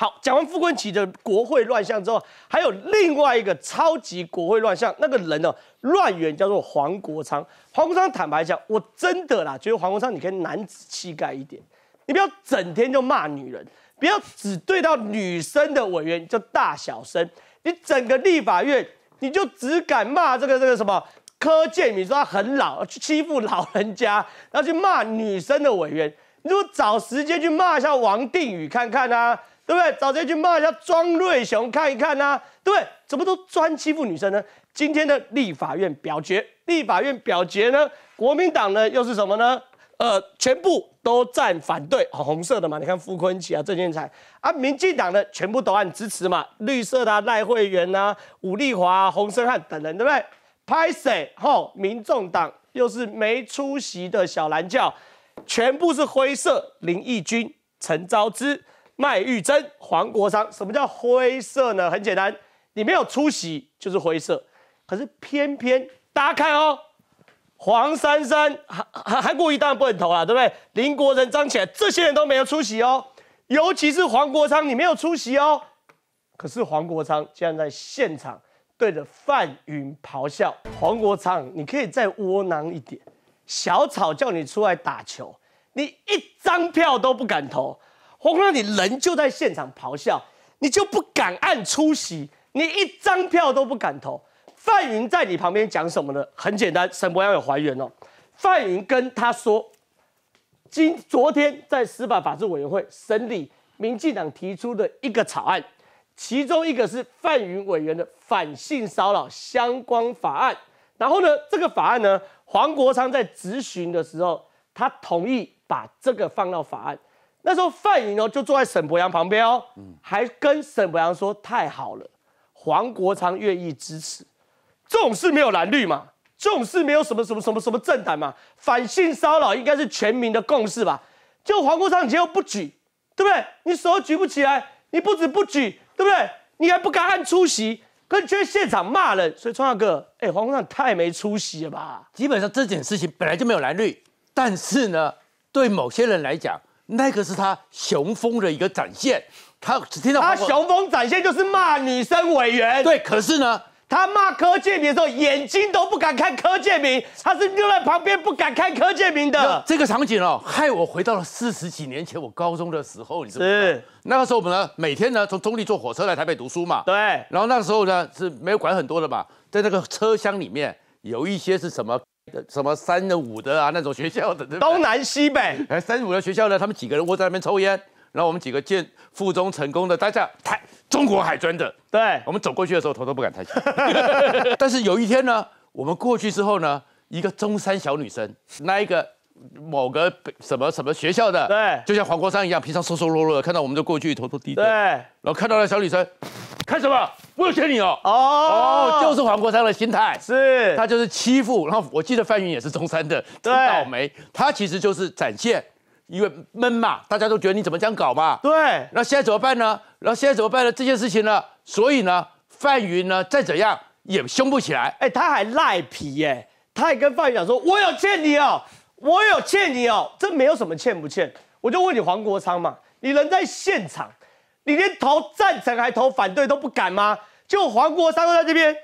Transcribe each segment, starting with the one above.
好，讲完富昆奇的国会乱象之后，还有另外一个超级国会乱象，那个人呢，乱源叫做黄国昌。黄国昌坦白讲，我真的啦，觉得黄国昌，你可以男子气概一点，你不要整天就骂女人，不要只对到女生的委员就大小声，你整个立法院，你就只敢骂这个这个什么柯建敏，说他很老，去欺负老人家，然后去骂女生的委员，你果找时间去骂一下王定宇看看啊。对不对？找谁去骂一下庄瑞雄看一看呐，对不对？怎么都专欺负女生呢？今天的立法院表决，立法院表决呢？国民党呢又是什么呢？呃，全部都站反对，红色的嘛。你看傅昆奇啊、郑建才啊，民进党呢全部都按支持嘛，绿色的赖慧媛呐、武丽华、洪胜汉等人，对不对？拍谁？吼，民众党又是没出席的小蓝教，全部是灰色，林义君、陈昭之。麦玉珍、黄国昌，什么叫灰色呢？很简单，你没有出席就是灰色。可是偏偏大家看哦，黄珊珊韩韩国当然不能投了，对不对？林国仁、张起，这些人都没有出席哦。尤其是黄国昌，你没有出席哦。可是黄国昌竟然在现场对着范云咆哮：“黄国昌，你可以再窝囊一点。小草叫你出来打球，你一张票都不敢投。”黄况你人就在现场咆哮，你就不敢按出席，你一张票都不敢投。范云在你旁边讲什么呢？很简单，沈博洋有还原哦。范云跟他说，今昨天在司法法制委员会审理民进党提出的一个草案，其中一个是范云委员的反性骚扰相关法案。然后呢，这个法案呢，黄国昌在质询的时候，他同意把这个放到法案。那时候范云哦就坐在沈博阳旁边哦，嗯，还跟沈博阳说太好了，黄国昌愿意支持，这种事没有蓝绿嘛，这种事没有什么什么什么什么政党嘛，反性骚扰应该是全民的共识吧，就黄国昌你又不举，对不对？你手举不起来，你不止不举，对不对？你还不敢按出席，可你却现场骂人，所以川大哥，哎，黄国昌太没出息了吧？基本上这件事情本来就没有蓝绿，但是呢，对某些人来讲。那个是他雄风的一个展现，他只听到他雄风展现就是骂女生委员，对。可是呢，他骂柯建明的时候，眼睛都不敢看柯建明，他是就在旁边不敢看柯建明的。这个场景哦，害我回到了四十几年前我高中的时候，你知道吗？是。那个时候我们呢，每天呢从中立坐火车来台北读书嘛。对。然后那个时候呢是没有管很多的嘛，在那个车厢里面有一些是什么？什么三的五的啊，那种学校的东南西北，哎，三五的学校呢，他们几个人窝在那边抽烟，然后我们几个进附中成功的，大家太中国海专的，对我们走过去的时候头都不敢抬起，但是有一天呢，我们过去之后呢，一个中山小女生，那一个某个什么什么学校的，对，就像黄国山一样，平常瘦瘦弱弱的，看到我们就过去头都低，对，然后看到了小女生。看什么？我有欠你哦！哦，就是黄国昌的心态，是他就是欺负。然后我记得范云也是中山的，真倒霉。他其实就是展现，因为闷嘛，大家都觉得你怎么这样搞嘛。对，那现在怎么办呢？那现在怎么办呢？这件事情呢？所以呢，范云呢，再怎样也凶不起来。哎，他还赖皮哎，他还跟范云讲说：“我有欠你哦，我有欠你哦。”这没有什么欠不欠。我就问你，黄国昌嘛，你人在现场？你连投赞成还投反对都不敢吗？就黄国昌都在这边，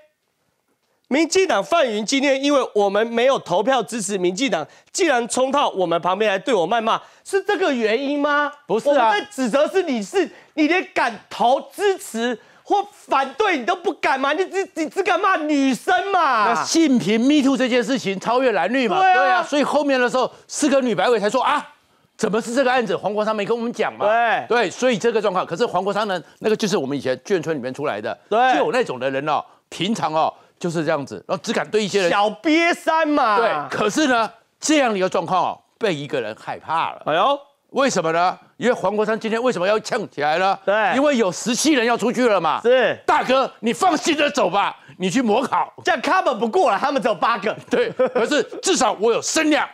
民进党范云今天因为我们没有投票支持民进党，竟然冲到我们旁边来对我谩骂，是这个原因吗？不是啊，我在指责是你是你连敢投支持或反对你都不敢吗？你只你只敢骂女生嘛？那信平 MeToo 这件事情超越蓝绿嘛？对啊，所以后面的时候四个女白委才说啊。怎么是这个案子？黄国昌没跟我们讲嘛？对对，所以这个状况，可是黄国昌呢，那个就是我们以前眷村里面出来的，就有那种的人哦，平常哦就是这样子，然后只敢对一些人小瘪三嘛。对，可是呢，这样的一个状况哦，被一个人害怕了。哎呦，为什么呢？因为黄国昌今天为什么要呛起来呢？对，因为有十七人要出去了嘛。是大哥，你放心的走吧，你去模考，这样他们不过了，他们只有八个。对，可是至少我有身量。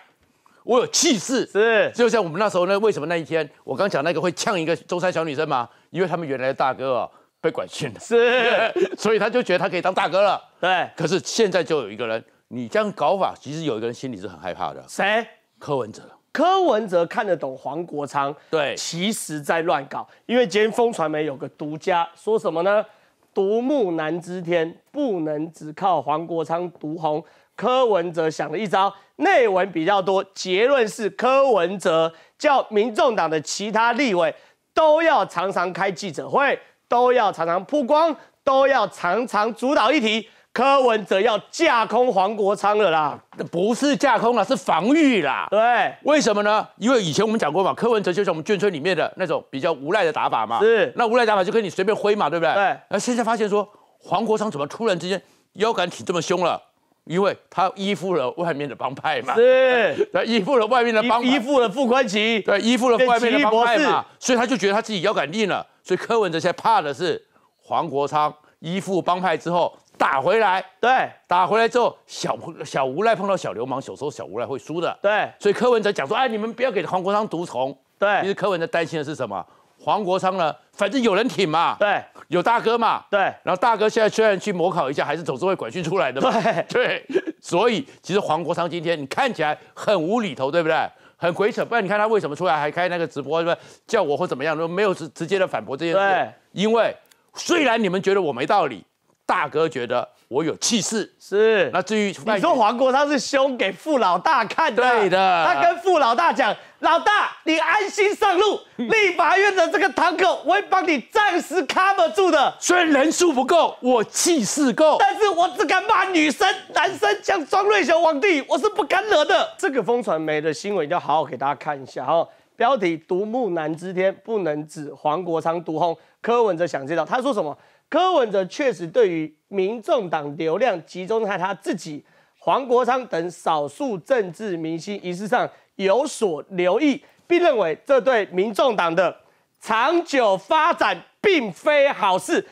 我有气势，是就像我们那时候那为什么那一天我刚讲那个会呛一个中山小女生嘛？因为他们原来的大哥哦被拐训了，是，所以他就觉得他可以当大哥了。对，可是现在就有一个人，你这样搞法，其实有一个人心里是很害怕的。谁？柯文哲。柯文哲看得懂黄国昌，对，其实在乱搞。因为今天风传媒有个独家说什么呢？独木难支天，不能只靠黄国昌独红。柯文哲想了一招，内文比较多，结论是柯文哲叫民众党的其他立委都要常常开记者会，都要常常曝光，都要常常主导议题。柯文哲要架空黄国昌了啦，不是架空啦，是防御啦。对，为什么呢？因为以前我们讲过嘛，柯文哲就像我们眷村里面的那种比较无赖的打法嘛。是，那无赖打法就跟你随便挥嘛，对不对？对。那现在发现说，黄国昌怎么突然之间腰杆挺这么凶了？因为他依附了外面的帮派嘛。是。他 依附了外面的帮，依附了傅宽奇。对，依附了外面的帮派嘛，所以他就觉得他自己腰杆硬了。所以柯文哲现在怕的是黄国昌依附帮派之后。打回来，对，打回来之后，小小无赖碰到小流氓，有时候小无赖会输的，对。所以柯文哲讲说：“哎，你们不要给黄国昌毒虫。”对。其实柯文哲担心的是什么？黄国昌呢？反正有人挺嘛，对，有大哥嘛，对。然后大哥现在虽然去模考一下，还是总是会管训出来的嘛，对。所以，其实黄国昌今天你看起来很无厘头，对不对？很鬼扯。不然你看他为什么出来还开那个直播，不么叫我或怎么样，都没有直直接的反驳这件事。对，因为虽然你们觉得我没道理。大哥觉得我有气势，是那至于你说黄国昌是凶给傅老大看的，对的，他跟傅老大讲，老大你安心上路，立法院的这个堂口我会帮你暂时卡得住的。虽然人数不够，我气势够，但是我只敢骂女生，男生像庄瑞雄、王帝，我是不敢惹的。这个风传媒的新闻要好好给大家看一下哈，标题独木难支天不能指黄国昌独轰，柯文哲想知道他说什么。柯文哲确实对于民众党流量集中在他自己、黄国昌等少数政治明星仪式上有所留意，并认为这对民众党的长久发展并非好事。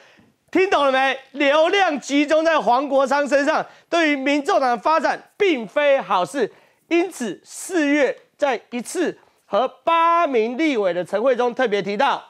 听懂了没？流量集中在黄国昌身上，对于民众党发展并非好事。因此，四月在一次和八名立委的晨会中特别提到。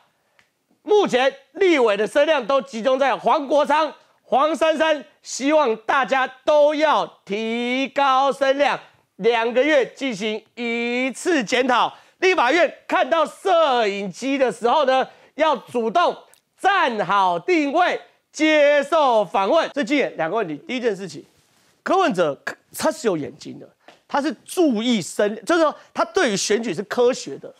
目前立委的声量都集中在黄国昌、黄珊珊，希望大家都要提高声量。两个月进行一次检讨。立法院看到摄影机的时候呢，要主动站好定位，接受访问。这几点，两个问题，第一件事情，柯文哲他是有眼睛的，他是注意声，就是说他对于选举是科学的，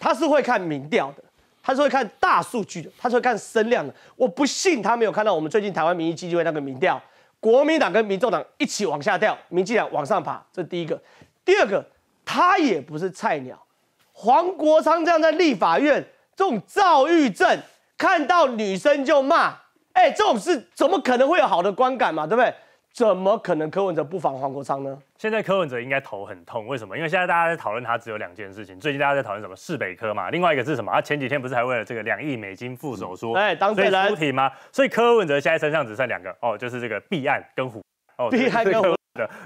他是会看民调的。他是会看大数据的，他是会看声量的。我不信他没有看到我们最近台湾民意基金会那个民调，国民党跟民众党一起往下掉，民进党往上爬。这第一个，第二个，他也不是菜鸟。黄国昌这样在立法院这种躁郁症，看到女生就骂，哎，这种事怎么可能会有好的观感嘛？对不对？怎么可能柯文哲不防黄国昌呢？现在柯文哲应该头很痛，为什么？因为现在大家在讨论他只有两件事情。最近大家在讨论什么？市北科嘛。另外一个是什么？他前几天不是还为了这个两亿美金副手说，哎，当废人吗？所以柯文哲现在身上只剩两个哦，就是这个弊案跟虎。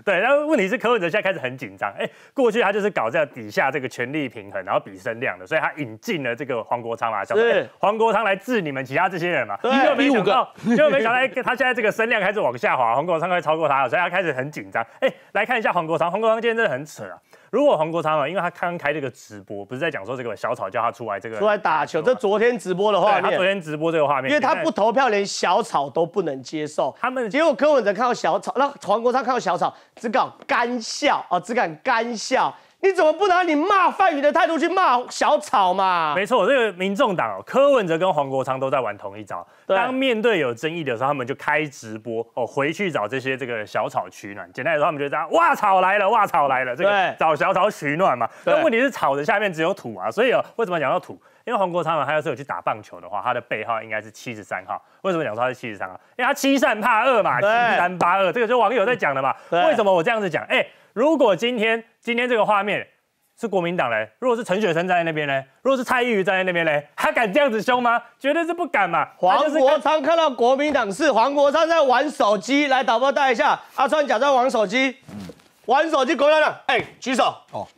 对，后问题是柯文哲现在开始很紧张。哎，过去他就是搞在底下这个权力平衡，然后比声量的，所以他引进了这个黄国昌嘛，叫黄国昌来治你们其他这些人嘛。一个比五个，结果没想到哎，他现在这个声量开始往下滑，黄国昌快超过他，了，所以他开始很紧张。哎，来看一下黄国昌，黄国昌今天真的很扯啊。如果黄国昌啊，因为他刚刚开这个直播，不是在讲说这个小草叫他出来这个出来打球，这昨天直播的话，他昨天直播这个画面，因为他不投票，连小草都不能接受他们。结果柯文哲看到小草，那黄国昌看到小。操，只敢干笑啊！只敢干笑。你怎么不拿你骂范宇的态度去骂小草嘛？没错，这个民众党哦，柯文哲跟黄国昌都在玩同一招。当面对有争议的时候，他们就开直播哦，回去找这些这个小草取暖。简单来说，他们就得这样，哇，草来了，哇，草来了，这个找小草取暖嘛。但问题是，草的下面只有土啊，所以哦、为什么讲到土？因为黄国昌呢，他要是有去打棒球的话，他的背号应该是七十三号。为什么讲说他是七十三号？因为他七善怕恶嘛，七三八二，这个就网友在讲的嘛。为什么我这样子讲？哎。如果今天今天这个画面是国民党呢？如果是陈雪生站在那边呢？如果是蔡依瑜站在那边呢？他敢这样子凶吗？绝对是不敢嘛！黄国昌看到国民党是黄国昌在玩手机，来导播带一下，阿川假装玩手机，玩手机国民党，哎，举手哦，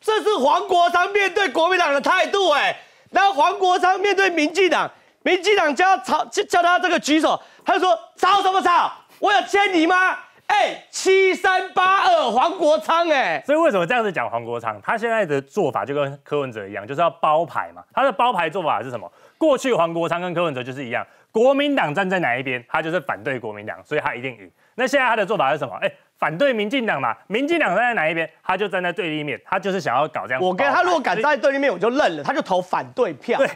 这是黄国昌面对国民党的态度哎，然后黄国昌面对民进党，民进党叫吵，叫他这个举手，他就说吵什么吵？我有欠你吗？哎，七三八二，黄国昌哎，所以为什么这样子讲黄国昌？他现在的做法就跟柯文哲一样，就是要包牌嘛。他的包牌做法是什么？过去黄国昌跟柯文哲就是一样，国民党站在哪一边，他就是反对国民党，所以他一定赢。那现在他的做法是什么？哎，反对民进党嘛，民进党站在哪一边，他就站在对立面，他就是想要搞这样。我跟他如果敢站在对立面，我就认了，他就投反对票。对，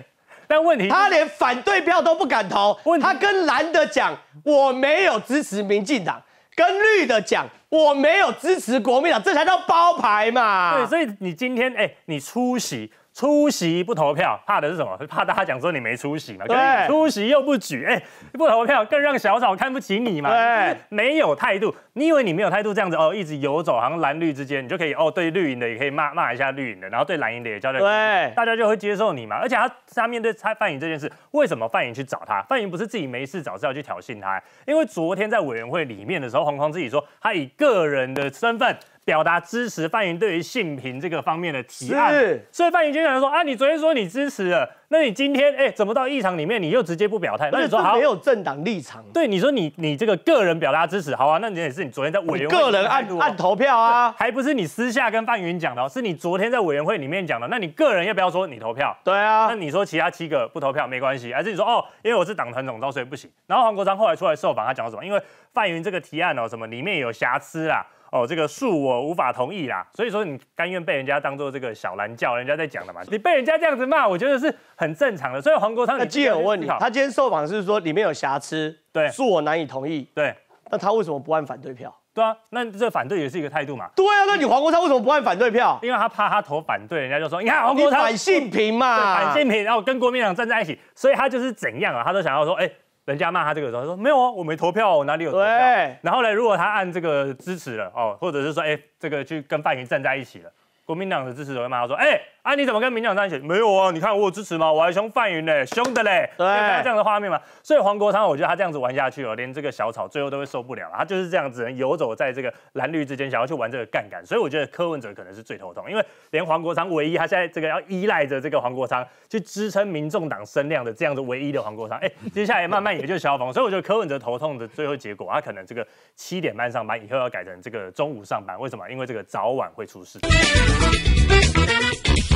但问题他连反对票都不敢投，他跟蓝的讲，我没有支持民进党。跟绿的讲，我没有支持国民党，这才叫包牌嘛。对，所以你今天，哎，你出席。出席不投票，怕的是什么？怕大家讲说你没出息嘛。对，出席又不举，哎，不投票更让小草看不起你嘛。对，没有态度，你以为你没有态度这样子哦，一直游走，好像蓝绿之间，你就可以哦，对绿营的也可以骂骂一下绿营的，然后对蓝营的也交代，对，大家就会接受你嘛。而且他他面对他范颖这件事，为什么范颖去找他？范颖不是自己没事找事要去挑衅他？因为昨天在委员会里面的时候，黄匡自己说他以个人的身份。表达支持范云对于性平这个方面的提案，所以范云经常说啊，你昨天说你支持了，那你今天哎，怎么到议场里面，你又直接不表态？那你说没有政党立场，对你说你你这个个人表达支持，好啊，那你也是你昨天在委员会个人按按投票啊，还不是你私下跟范云讲的，是你昨天在委员会里面讲的，那你个人要不要说你投票？对啊，那你说其他七个不投票没关系，而是你说哦，因为我是党团总召以不行。然后黄国昌后来出来受访，他讲什么？因为范云这个提案哦，什么里面有瑕疵啊。哦，这个恕我无法同意啦。所以说你甘愿被人家当做这个小蓝教人家在讲的嘛？你被人家这样子骂，我觉得是很正常的。所以黄国昌今基友问你，他今天受访是说里面有瑕疵，对，恕我难以同意。对，那他为什么不按反对票？对啊，那这反对也是一个态度嘛。对啊，那你黄国昌为什么不按反对票？因为他怕他投反对，人家就说你看黄国昌反性平嘛，反性平，然后跟国民党站在一起，所以他就是怎样啊，他都想要说哎。人家骂他这个时候，他说没有啊，我没投票，我哪里有投票？然后呢，如果他按这个支持了哦，或者是说，哎，这个去跟范云站在一起了。国民党的支持者会骂他说：“哎哎，你怎么跟民进在一起？没有啊！你看我有支持吗？我还凶范云嘞，凶的嘞，看这样的画面嘛。所以黄国昌，我觉得他这样子玩下去哦，连这个小草最后都会受不了。他就是这样，子能游走在这个蓝绿之间，想要去玩这个杠杆。所以我觉得柯文哲可能是最头痛，因为连黄国昌唯一，他现在这个要依赖着这个黄国昌去支撑民众党声量的这样子唯一的黄国昌，哎，接下来慢慢也就消防。所以我觉得柯文哲头痛的最后结果，他可能这个七点半上班以后要改成这个中午上班，为什么？因为这个早晚会出事。” ¡Vas a